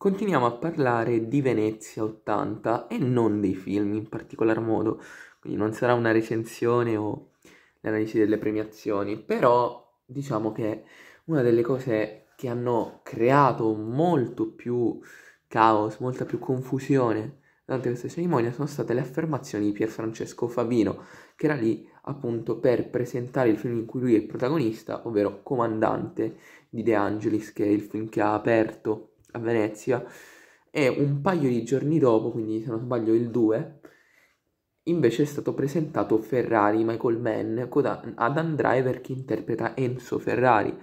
Continuiamo a parlare di Venezia 80 e non dei film in particolar modo, quindi non sarà una recensione o l'analisi delle premiazioni, però diciamo che una delle cose che hanno creato molto più caos, molta più confusione durante questa cerimonia sono state le affermazioni di Pier Francesco Favino, che era lì appunto per presentare il film in cui lui è il protagonista, ovvero Comandante di De Angelis, che è il film che ha aperto a Venezia e un paio di giorni dopo, quindi se non sbaglio il 2, invece è stato presentato Ferrari Michael Mann ad Andriver che interpreta Enzo Ferrari,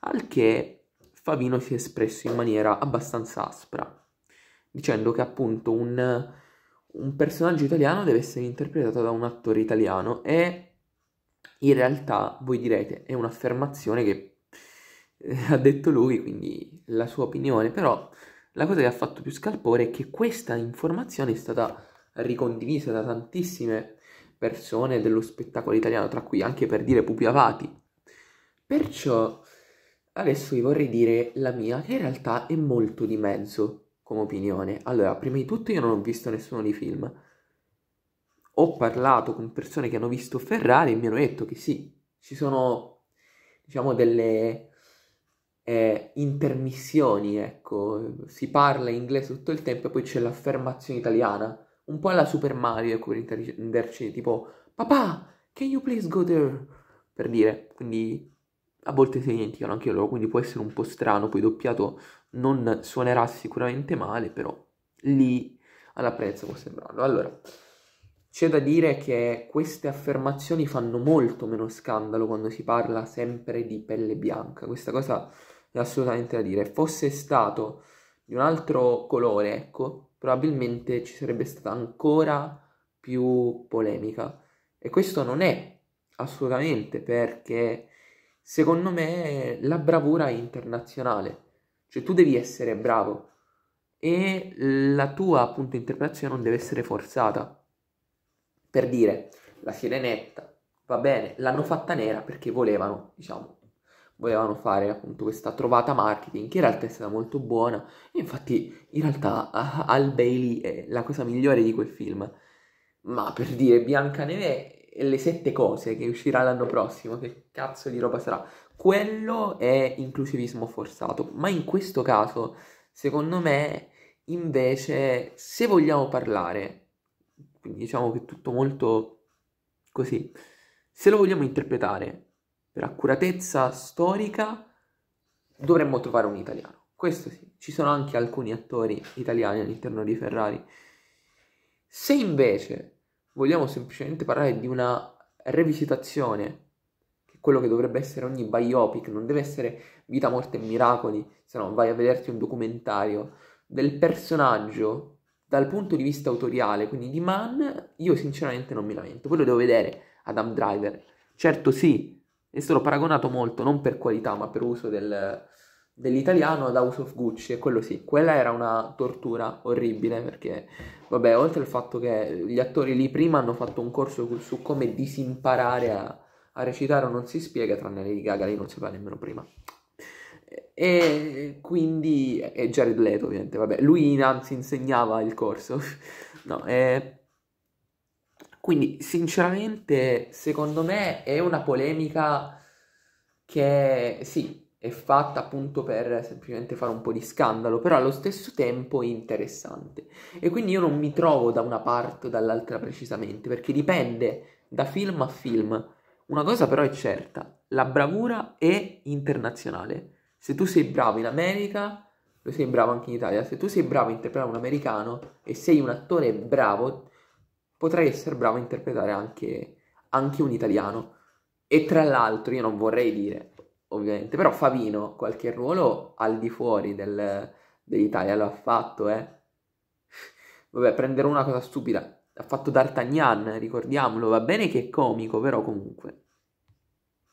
al che Favino si è espresso in maniera abbastanza aspra, dicendo che appunto un, un personaggio italiano deve essere interpretato da un attore italiano e in realtà voi direte è un'affermazione che ha detto lui, quindi la sua opinione, però la cosa che ha fatto più scalpore è che questa informazione è stata ricondivisa da tantissime persone dello spettacolo italiano, tra cui anche per dire Pupi Avati. Perciò adesso vi vorrei dire la mia, che in realtà è molto di mezzo come opinione. Allora, prima di tutto io non ho visto nessuno dei film. Ho parlato con persone che hanno visto Ferrari e mi hanno detto che sì, ci sono, diciamo, delle eh, impermissioni, ecco, si parla inglese tutto il tempo e poi c'è l'affermazione italiana, un po' alla Super Mario, ecco, per intenderci, tipo papà, can you please go there? Per dire, quindi a volte si dimenticano anche loro, quindi può essere un po' strano, poi doppiato non suonerà sicuramente male, però lì alla prezza può sembrarlo. Allora, c'è da dire che queste affermazioni fanno molto meno scandalo quando si parla sempre di pelle bianca. Questa cosa è assolutamente da dire. Fosse stato di un altro colore, ecco, probabilmente ci sarebbe stata ancora più polemica. E questo non è assolutamente perché secondo me la bravura è internazionale. Cioè tu devi essere bravo e la tua appunto interpretazione non deve essere forzata. Per dire, la sirenetta, va bene, l'hanno fatta nera perché volevano, diciamo, volevano fare appunto questa trovata marketing che in realtà è stata molto buona. Infatti, in realtà Al Bailey è la cosa migliore di quel film. Ma per dire Biancaneve e le sette cose che uscirà l'anno prossimo, che cazzo di roba sarà? Quello è inclusivismo forzato, ma in questo caso, secondo me, invece, se vogliamo parlare, quindi diciamo che è tutto molto così, se lo vogliamo interpretare per accuratezza storica dovremmo trovare un italiano. Questo sì, ci sono anche alcuni attori italiani all'interno di Ferrari. Se invece vogliamo semplicemente parlare di una rivisitazione, che è quello che dovrebbe essere ogni biopic, non deve essere vita, morte e miracoli, se no vai a vederti un documentario del personaggio dal punto di vista autoriale, quindi di Mann, io sinceramente non mi lamento. Poi lo devo vedere Adam Driver. Certo sì, e sono paragonato molto, non per qualità, ma per uso del, dell'italiano ad House of Gucci e quello sì, quella era una tortura orribile perché vabbè, oltre al fatto che gli attori lì prima hanno fatto un corso su come disimparare a, a recitare o non si spiega, tranne Lady Gaga, lì non si fa nemmeno prima. E quindi e Jared Leto, ovviamente, vabbè, lui anzi insegnava il corso. no, e eh, quindi, sinceramente, secondo me è una polemica che sì, è fatta appunto per semplicemente fare un po' di scandalo, però allo stesso tempo è interessante. E quindi io non mi trovo da una parte o dall'altra precisamente, perché dipende da film a film. Una cosa però è certa, la bravura è internazionale. Se tu sei bravo in America, lo sei bravo anche in Italia. Se tu sei bravo a interpretare un americano e sei un attore bravo, potrei essere bravo a interpretare anche, anche un italiano. E tra l'altro, io non vorrei dire, ovviamente, però Favino qualche ruolo al di fuori del, dell'Italia l'ha fatto, eh. Vabbè, prenderò una cosa stupida. Ha fatto D'Artagnan, ricordiamolo, va bene che è comico, però comunque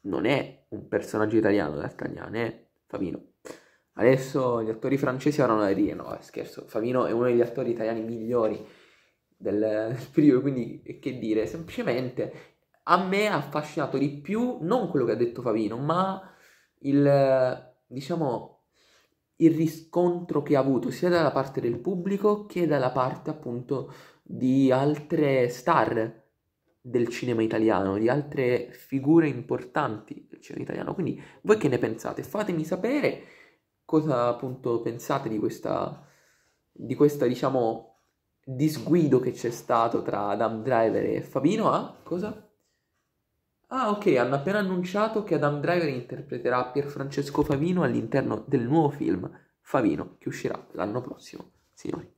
non è un personaggio italiano D'Artagnan, è eh, Favino. Adesso gli attori francesi avranno la ride, no, scherzo, Favino è uno degli attori italiani migliori del, del periodo, quindi che dire, semplicemente a me ha affascinato di più non quello che ha detto Favino, ma il, diciamo, il riscontro che ha avuto sia dalla parte del pubblico che dalla parte appunto di altre star del cinema italiano, di altre figure importanti del cinema italiano. Quindi voi che ne pensate? Fatemi sapere cosa appunto pensate di questa, di questa diciamo, disguido che c'è stato tra Adam Driver e Fabino a ah, cosa? Ah, ok, hanno appena annunciato che Adam Driver interpreterà Pier Francesco Favino all'interno del nuovo film Favino, che uscirà l'anno prossimo, signori.